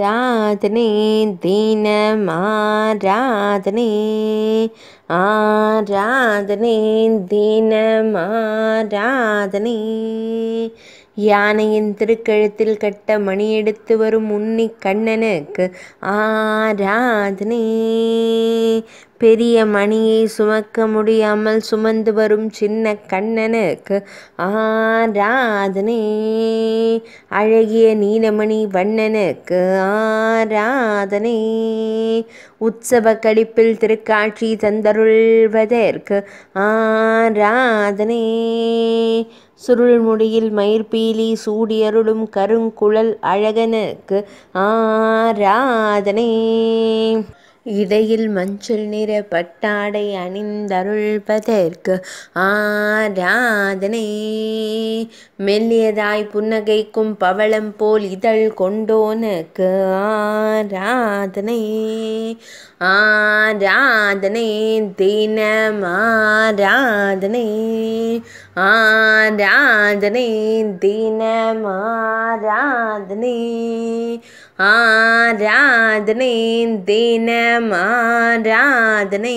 ராதனே தினமா ராதனே ஆராதனே தினமா ராதனே யானையின் திருக்கழுத்தில் கட்ட மணி எடுத்து வரும் உன்னி கண்ணனுக்கு ஆராதனே பெரிய மணியை சுமக்க முடியாமல் சுமந்து வரும் சின்ன கண்ணனுக்கு ஆராதனே அழகிய நீலமணி வண்ணனுக்கு ஆராதனே உற்சவ கடிப்பில் திருக்காட்சி தந்தருள்வதற்கு ஆராதனே சுருள்முடியில் மயிர்பீலி சூடியருளும் கருங்குழல் அழகனுக்கு ஆராதனே இடையில் மஞ்சள் நிற பட்டாடை அணிந்தருள்வதற்கு ஆராதனை மெல்லியதாய் புன்னகைக்கும் பவளம் போல் இதழ் கொண்டோனுக்கு ஆராதனை ஆராதனை தினம் ஆராதனை ஆராதனை தினம் ஆராதனை ஆ आराधने दिन आराधने